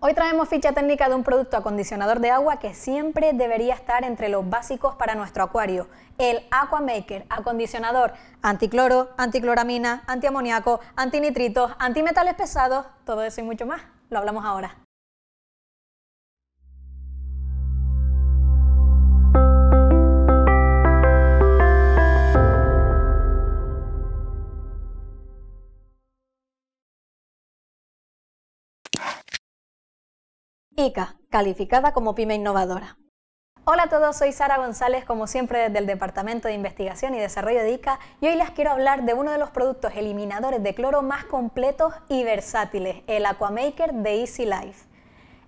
Hoy traemos ficha técnica de un producto acondicionador de agua que siempre debería estar entre los básicos para nuestro acuario, el Aquamaker, acondicionador anticloro, anticloramina, antiamoníaco, antinitritos, antimetales pesados, todo eso y mucho más. Lo hablamos ahora. ICA, calificada como pyme innovadora. Hola a todos, soy Sara González, como siempre desde el Departamento de Investigación y Desarrollo de ICA, y hoy les quiero hablar de uno de los productos eliminadores de cloro más completos y versátiles, el Aquamaker de Easy Life.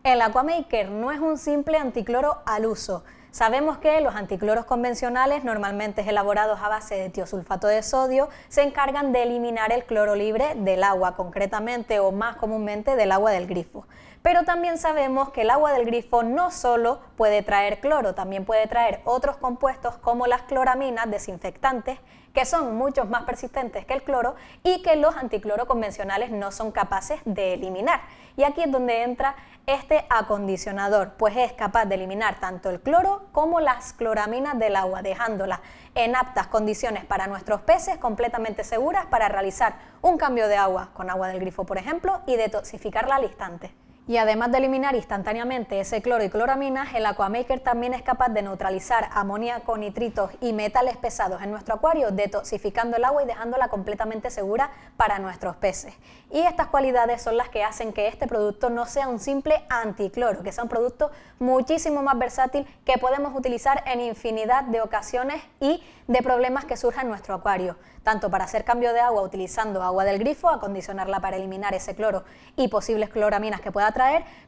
El Aquamaker no es un simple anticloro al uso, Sabemos que los anticloros convencionales, normalmente elaborados a base de tiosulfato de sodio, se encargan de eliminar el cloro libre del agua, concretamente o más comúnmente del agua del grifo. Pero también sabemos que el agua del grifo no solo puede traer cloro, también puede traer otros compuestos como las cloraminas desinfectantes que son muchos más persistentes que el cloro y que los anticloro convencionales no son capaces de eliminar. Y aquí es donde entra este acondicionador, pues es capaz de eliminar tanto el cloro como las cloraminas del agua, dejándolas en aptas condiciones para nuestros peces completamente seguras para realizar un cambio de agua con agua del grifo, por ejemplo, y detoxificarla al instante. Y además de eliminar instantáneamente ese cloro y cloraminas, el Aquamaker también es capaz de neutralizar amoníaco, nitritos y metales pesados en nuestro acuario, detoxificando el agua y dejándola completamente segura para nuestros peces. Y estas cualidades son las que hacen que este producto no sea un simple anticloro, que sea un producto muchísimo más versátil que podemos utilizar en infinidad de ocasiones y de problemas que surjan en nuestro acuario, tanto para hacer cambio de agua utilizando agua del grifo, acondicionarla para eliminar ese cloro y posibles cloraminas que pueda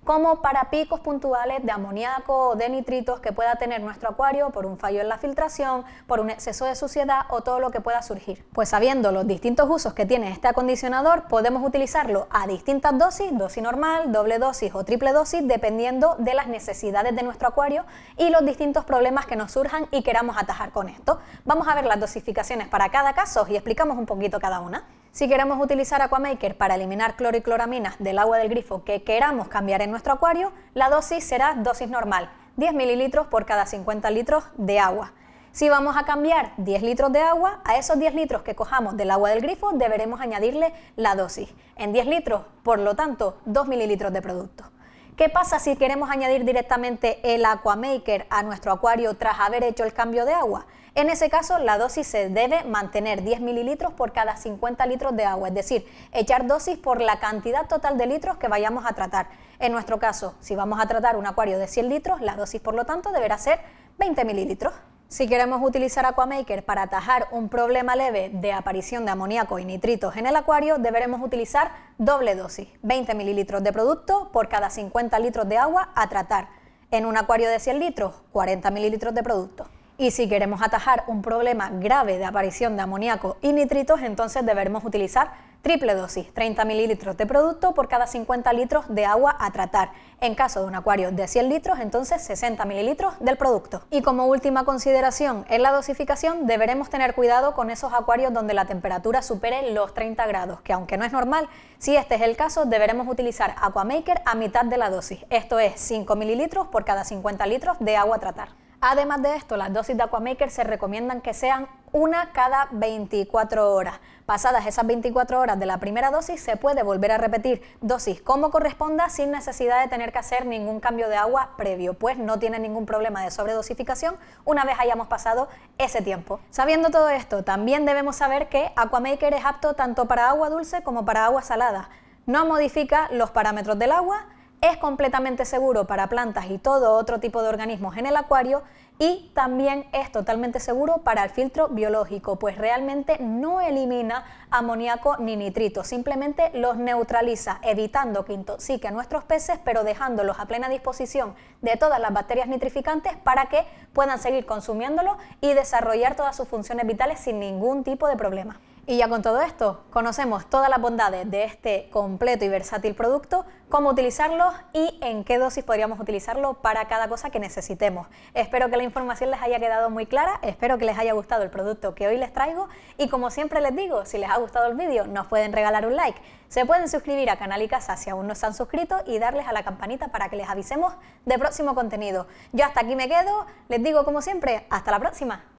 como para picos puntuales de amoníaco o de nitritos que pueda tener nuestro acuario por un fallo en la filtración, por un exceso de suciedad o todo lo que pueda surgir. Pues sabiendo los distintos usos que tiene este acondicionador, podemos utilizarlo a distintas dosis, dosis normal, doble dosis o triple dosis, dependiendo de las necesidades de nuestro acuario y los distintos problemas que nos surjan y queramos atajar con esto. Vamos a ver las dosificaciones para cada caso y explicamos un poquito cada una. Si queremos utilizar Aquamaker para eliminar cloro y cloraminas del agua del grifo que queramos cambiar en nuestro acuario, la dosis será dosis normal, 10 mililitros por cada 50 litros de agua. Si vamos a cambiar 10 litros de agua, a esos 10 litros que cojamos del agua del grifo deberemos añadirle la dosis, en 10 litros, por lo tanto, 2 mililitros de producto. ¿Qué pasa si queremos añadir directamente el Aquamaker a nuestro acuario tras haber hecho el cambio de agua? En ese caso, la dosis se debe mantener 10 mililitros por cada 50 litros de agua, es decir, echar dosis por la cantidad total de litros que vayamos a tratar. En nuestro caso, si vamos a tratar un acuario de 100 litros, la dosis, por lo tanto, deberá ser 20 mililitros. Si queremos utilizar Aquamaker para atajar un problema leve de aparición de amoníaco y nitritos en el acuario, deberemos utilizar doble dosis, 20 mililitros de producto por cada 50 litros de agua a tratar. En un acuario de 100 litros, 40 mililitros de producto. Y si queremos atajar un problema grave de aparición de amoníaco y nitritos, entonces deberemos utilizar triple dosis, 30 mililitros de producto por cada 50 litros de agua a tratar. En caso de un acuario de 100 litros, entonces 60 mililitros del producto. Y como última consideración, en la dosificación deberemos tener cuidado con esos acuarios donde la temperatura supere los 30 grados, que aunque no es normal, si este es el caso, deberemos utilizar Aquamaker a mitad de la dosis, esto es 5 mililitros por cada 50 litros de agua a tratar. Además de esto, las dosis de Aquamaker se recomiendan que sean una cada 24 horas. Pasadas esas 24 horas de la primera dosis, se puede volver a repetir dosis como corresponda sin necesidad de tener que hacer ningún cambio de agua previo, pues no tiene ningún problema de sobredosificación una vez hayamos pasado ese tiempo. Sabiendo todo esto, también debemos saber que Aquamaker es apto tanto para agua dulce como para agua salada. No modifica los parámetros del agua, es completamente seguro para plantas y todo otro tipo de organismos en el acuario y también es totalmente seguro para el filtro biológico, pues realmente no elimina amoníaco ni nitrito, simplemente los neutraliza, evitando que intoxique a nuestros peces, pero dejándolos a plena disposición de todas las bacterias nitrificantes para que puedan seguir consumiéndolo y desarrollar todas sus funciones vitales sin ningún tipo de problema. Y ya con todo esto, conocemos todas las bondades de este completo y versátil producto, cómo utilizarlo y en qué dosis podríamos utilizarlo para cada cosa que necesitemos. Espero que la información les haya quedado muy clara, espero que les haya gustado el producto que hoy les traigo y como siempre les digo, si les ha gustado el vídeo nos pueden regalar un like, se pueden suscribir a Canal y Casa si aún no se han suscrito y darles a la campanita para que les avisemos de próximo contenido. Yo hasta aquí me quedo, les digo como siempre, hasta la próxima.